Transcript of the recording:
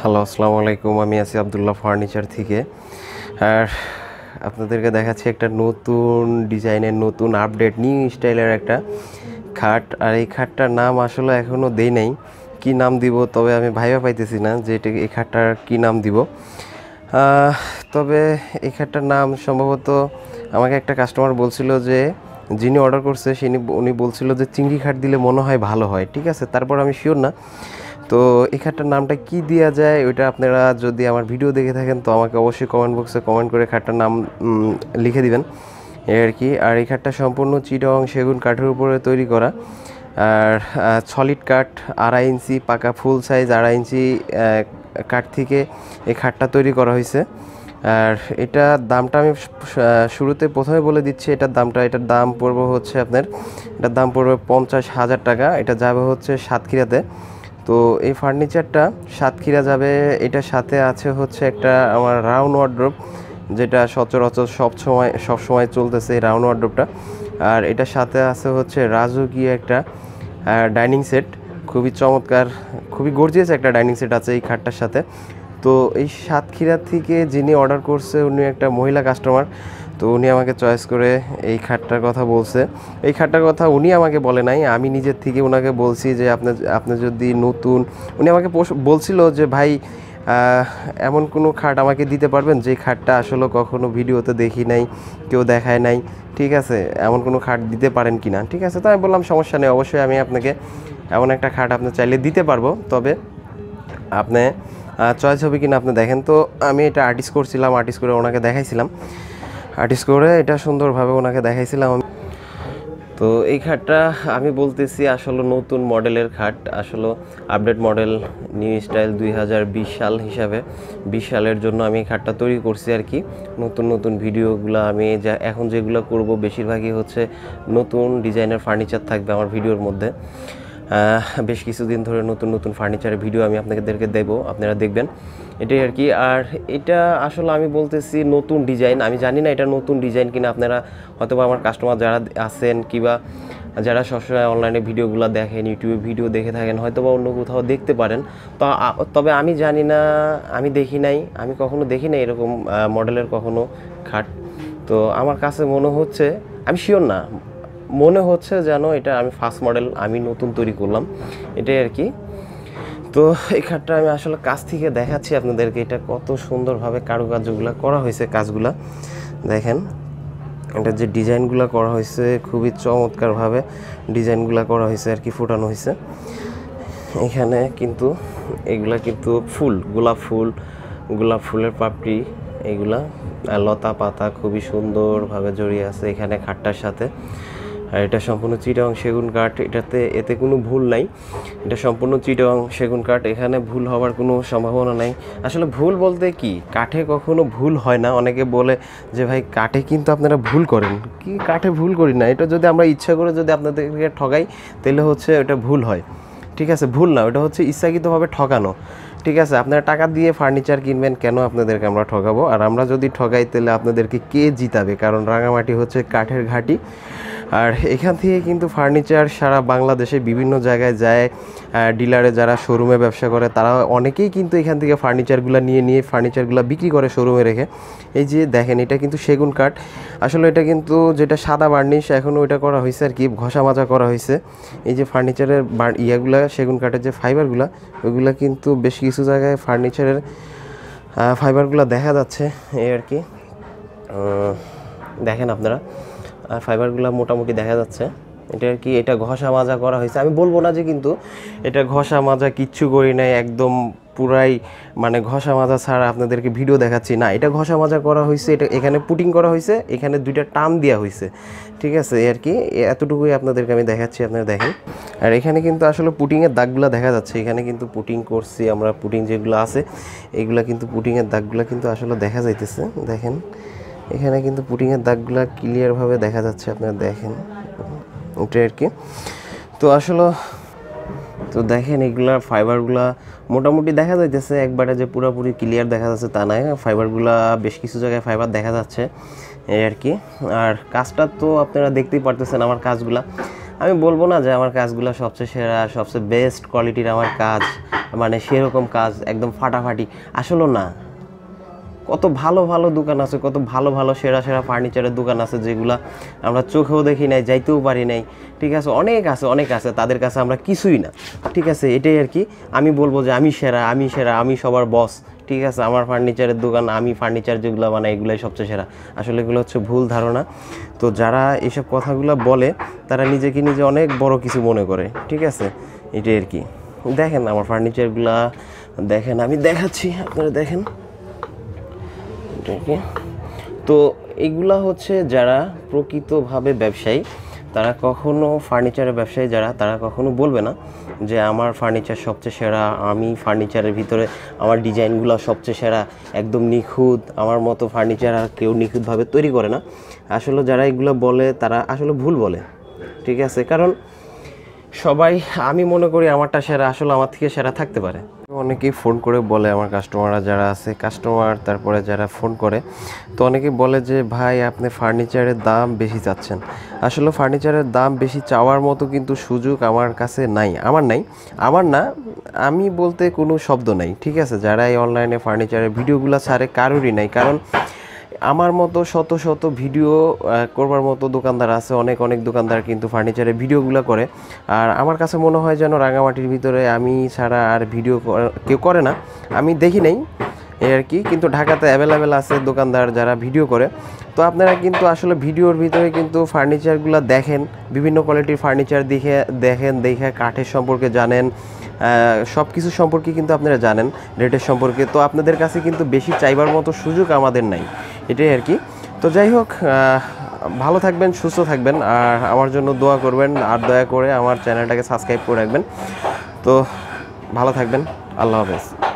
hello আসসালামু আলাইকুম আমি আছি আবদুল্লাহ ফার্নিচার থেকে আর আপনাদেরকে দেখাচ্ছি একটা নতুন ডিজাইনের নতুন আপডেট নিউ স্টাইলের একটা খাট আর এই খাটটার নাম আসলে এখনও দেই নাই কি নাম দিব তবে আমি ভাইবা পাইতেছি না যে এটা এই খাটটার কী নাম দিব তবে এই খাটটার নাম সম্ভবত আমাকে একটা কাস্টমার বলছিল যে যিনি অর্ডার করছে সিনি উনি বলছিল যে চিংড়ি খাট দিলে মনে হয় ভালো হয় ঠিক আছে তারপর আমি শিওর না তো এখানটার নামটা কি দেওয়া যায় ওইটা আপনারা যদি আমার ভিডিও দেখে থাকেন তো আমাকে অবশ্যই কমেন্ট বক্সে কমেন্ট করে খাটটার নাম লিখে দিবেন আর কি আর এই খাটটা সম্পূর্ণ চিটং সেগুন কাঠের উপরে তৈরি করা আর সলিড কাঠ আড়াই ইঞ্চি পাকা ফুল সাইজ আড়াই ইঞ্চি কাঠ থেকে এই খাটটা তৈরি করা হয়েছে আর এটা দামটা আমি শুরুতে প্রথমে বলে দিচ্ছি এটার দামটা এটার দাম পড়বে হচ্ছে আপনার এটার দাম পড়বে পঞ্চাশ হাজার টাকা এটা যাবে হচ্ছে সাতক্ষীরাতে তো এই ফার্নিচারটা সাতক্ষীরা যাবে এটার সাথে আছে হচ্ছে একটা আমার রাউন্ড ওয়ার্ড্রোপ যেটা সচরাচর সবসময় সবসময় চলতেছে এই রাউন্ড ওয়ার্ড্রোপটা আর এটার সাথে আছে হচ্ছে রাজকীয় একটা ডাইনিং সেট খুবই চমৎকার খুবই গর্জিয়াস একটা ডাইনিং সেট আছে এই খাটটার সাথে তো এই সাতক্ষীরা থেকে যিনি অর্ডার করছে উনি একটা মহিলা কাস্টমার তো উনি আমাকে চয়েস করে এই খাটটার কথা বলছে এই খাটটার কথা উনি আমাকে বলে নাই আমি নিজের থেকে ওনাকে বলছি যে আপনার আপনি যদি নতুন উনি আমাকে বলছিল যে ভাই এমন কোনো খাট আমাকে দিতে পারবেন যে খাটটা আসলে কখনো ভিডিওতে দেখি নাই কেউ দেখায় নাই ঠিক আছে এমন কোনো খাট দিতে পারেন কি না ঠিক আছে তো আমি বললাম সমস্যা নেই অবশ্যই আমি আপনাকে এমন একটা খাট আপনি চাইলে দিতে পারবো তবে আপনি চয়েস হবে কিনা আপনি দেখেন তো আমি এটা আর্টিস্ট করছিলাম আর্টিস্ট করে ওনাকে দেখাইছিলাম আর্টিস্ট করে এটা সুন্দরভাবে ওনাকে দেখাইছিলাম আমি তো এই খাটটা আমি বলতেছি আসলে নতুন মডেলের খাট আসলে আপডেট মডেল নিউ স্টাইল দুই সাল হিসাবে বিশ সালের জন্য আমি এই খাটটা তৈরি করছি আর কি নতুন নতুন ভিডিওগুলো আমি যা এখন যেগুলো করব বেশিরভাগই হচ্ছে নতুন ডিজাইনের ফার্নিচার থাকবে আমার ভিডিওর মধ্যে বেশ কিছুদিন ধরে নতুন নতুন ফার্নিচারের ভিডিও আমি আপনাদেরকে দেব আপনারা দেখবেন এটাই আর কি আর এটা আসলে আমি বলতেছি নতুন ডিজাইন আমি জানি না এটা নতুন ডিজাইন কিনা আপনারা হয়তো আমার কাস্টমার যারা আছেন কিবা যারা সবসময় অনলাইনে ভিডিওগুলো দেখেন ইউটিউবে ভিডিও দেখে থাকেন হয়তো বা অন্য কোথাও দেখতে পারেন তো তবে আমি জানি না আমি দেখি নাই আমি কখনো দেখি নাই এরকম মডেলের কখনো খাট তো আমার কাছে মনে হচ্ছে আমি শিওর না মনে হচ্ছে যেন এটা আমি ফার্স্ট মডেল আমি নতুন তৈরি করলাম এটাই আর কি তো এই খাটটা আমি আসলে কাছ থেকে দেখাচ্ছি আপনাদেরকে এটা কত সুন্দরভাবে কারুকার্যগুলো করা হয়েছে কাজগুলা দেখেন এটা যে ডিজাইনগুলো করা হয়েছে খুবই চমৎকারভাবে ডিজাইনগুলো করা হয়েছে আর কি ফোটানো হয়েছে এখানে কিন্তু এগুলা কিন্তু ফুল গোলাপ ফুল গোলাপ ফুলের পাপড়ি এগুলা লতা পাতা খুবই সুন্দরভাবে জড়িয়ে আছে এখানে খাটটার সাথে আর এটা সম্পূর্ণ চিটাং সেগুন কাঠ এটাতে এতে কোনো ভুল নাই এটা সম্পূর্ণ চিটাং সেগুন কাঠ এখানে ভুল হওয়ার কোনো সম্ভাবনা নাই আসলে ভুল বলতে কি কাঠে কখনো ভুল হয় না অনেকে বলে যে ভাই কাঠে কিন্তু আপনারা ভুল করেন কি কাঠে ভুল করি না এটা যদি আমরা ইচ্ছা করে যদি আপনাদেরকে ঠগাই তাহলে হচ্ছে এটা ভুল হয় ঠিক আছে ভুল না ওটা হচ্ছে ইচ্ছাকৃতভাবে ঠকানো ঠিক আছে আপনারা টাকা দিয়ে ফার্নিচার কিনবেন কেন আপনাদেরকে আমরা ঠকাবো আর আমরা যদি ঠগাই তাহলে আপনাদেরকে কে জিতাবে কারণ রাঙামাটি হচ্ছে কাঠের ঘাটি আর এখান থেকে কিন্তু ফার্নিচার সারা বাংলাদেশে বিভিন্ন জায়গায় যায় ডিলারে যারা শোরুমে ব্যবসা করে তারা অনেকেই কিন্তু এখান থেকে ফার্নিচারগুলো নিয়ে নিয়ে ফার্নিচারগুলো বিক্রি করে শোরুমে রেখে এই যে দেখেন এটা কিন্তু সেগুন কাঠ আসলে এটা কিন্তু যেটা সাদা বার্নিশ এখনও এটা করা হয়েছে আর কি ঘষা মাজা করা হয়েছে এই যে ফার্নিচারের ইয়েগুলো সেগুন কাঠের যে ফাইবারগুলো ওইগুলো কিন্তু বেশ কিছু জায়গায় ফার্নিচারের ফাইবারগুলো দেখা যাচ্ছে এই আর কি দেখেন আপনারা আর ফাইবারগুলো মোটামুটি দেখা যাচ্ছে এটা কি এটা ঘষা মাজা করা হয়েছে আমি বলবো না যে কিন্তু এটা ঘষা মাজা কিচ্ছু করি নাই একদম পুরাই মানে ঘষা মাজা ছাড়া আপনাদেরকে ভিডিও দেখাচ্ছি না এটা ঘষা মাজা করা হয়েছে এটা এখানে পুটিং করা হয়েছে এখানে দুইটা টান দেওয়া হয়েছে ঠিক আছে আর কি এতটুকুই আপনাদেরকে আমি দেখাচ্ছি আপনারা দেখেন আর এখানে কিন্তু আসলে পুটিংয়ের দাগগুলো দেখা যাচ্ছে এখানে কিন্তু পুটিং করছি আমরা পুটিং যেগুলো আছে এগুলো কিন্তু পুটিংয়ের দাগগুলো কিন্তু আসলে দেখা যাইতেছে দেখেন এখানে কিন্তু পুটিংয়ের দাগগুলো ক্লিয়ারভাবে দেখা যাচ্ছে আপনারা দেখেন ওটাই আর কি তো আসলে তো দেখেন এগুলা ফাইবারগুলা মোটামুটি দেখা যাইতেছে একবারে যে পুরোপুরি ক্লিয়ার দেখা যাচ্ছে তা নয় ফাইবারগুলা বেশ কিছু জায়গায় ফাইবার দেখা যাচ্ছে এই আর কি আর কাজটা তো আপনারা দেখতেই পারতেছেন আমার কাজগুলা আমি বলবো না যে আমার কাজগুলো সবচেয়ে সেরা সবচেয়ে বেস্ট কোয়ালিটির আমার কাজ মানে সেরকম কাজ একদম ফাটাফাটি আসলেও না কত ভালো ভালো দোকান আছে কত ভালো ভালো সেরা সেরা ফার্নিচারের দোকান আছে যেগুলা আমরা চোখেও দেখি নাই যাইতেও পারি নাই ঠিক আছে অনেক আছে অনেক আছে তাদের কাছে আমরা কিছুই না ঠিক আছে এটাই আর কি আমি বলবো যে আমি সেরা আমি সেরা আমি সবার বস ঠিক আছে আমার ফার্নিচারের দোকান আমি ফার্নিচার যেগুলো বানাই এগুলোই সবচেয়ে সেরা আসলে এগুলো হচ্ছে ভুল ধারণা তো যারা এসব কথাগুলো বলে তারা নিজেকে নিজে অনেক বড় কিছু মনে করে ঠিক আছে এটাই আর কি দেখেন আমার ফার্নিচারগুলা দেখেন আমি দেখাচ্ছি আপনারা দেখেন এটাকে তো এগুলা হচ্ছে যারা প্রকৃতভাবে ব্যবসায়ী তারা কখনো ফার্নিচারের ব্যবসায়ী যারা তারা কখনো বলবে না যে আমার ফার্নিচার সবচেয়ে সেরা আমি ফার্নিচারের ভিতরে আমার ডিজাইনগুলো সবচেয়ে সেরা একদম নিখুঁত আমার মতো ফার্নিচার আর কেউ নিখুঁতভাবে তৈরি করে না আসলে যারা এগুলো বলে তারা আসলে ভুল বলে ঠিক আছে কারণ সবাই আমি মনে করি আমারটা সেরা আসলে আমার থেকে সেরা থাকতে পারে অনেকেই ফোন করে বলে আমার কাস্টমাররা যারা আছে কাস্টমার তারপরে যারা ফোন করে তো অনেকেই বলে যে ভাই আপনি ফার্নিচারের দাম বেশি চাচ্ছেন আসলে ফার্নিচারের দাম বেশি চাওয়ার মতো কিন্তু সুযোগ আমার কাছে নাই আমার নাই আমার না আমি বলতে কোনো শব্দ নাই ঠিক আছে যারা এই অনলাইনে ফার্নিচারের ভিডিওগুলো ছাড়ে কারোরই নাই কারণ আমার মতো শত শত ভিডিও করবার মতো দোকানদার আছে অনেক অনেক দোকানদার কিন্তু ফার্নিচারের ভিডিওগুলো করে আর আমার কাছে মনে হয় যেন রাঙামাটির ভিতরে আমি ছাড়া আর ভিডিও কেউ করে না আমি দেখি নাই এই আর কি কিন্তু ঢাকাতে অ্যাভেলেবেল আছে দোকানদার যারা ভিডিও করে তো আপনারা কিন্তু আসলে ভিডিওর ভিতরে কিন্তু ফার্নিচারগুলো দেখেন বিভিন্ন কোয়ালিটির ফার্নিচার দেখে দেখেন দেখে কাঠের সম্পর্কে জানেন সব কিছু সম্পর্কে কিন্তু আপনারা জানেন রেটের সম্পর্কে তো আপনাদের কাছে কিন্তু বেশি চাইবার মতো সুযোগ আমাদের নাই এটাই আর কি তো যাই হোক ভালো থাকবেন সুস্থ থাকবেন আর আমার জন্য দোয়া করবেন আর দয়া করে আমার চ্যানেলটাকে সাবস্ক্রাইব করে রাখবেন তো ভালো থাকবেন আল্লাহ হাফেজ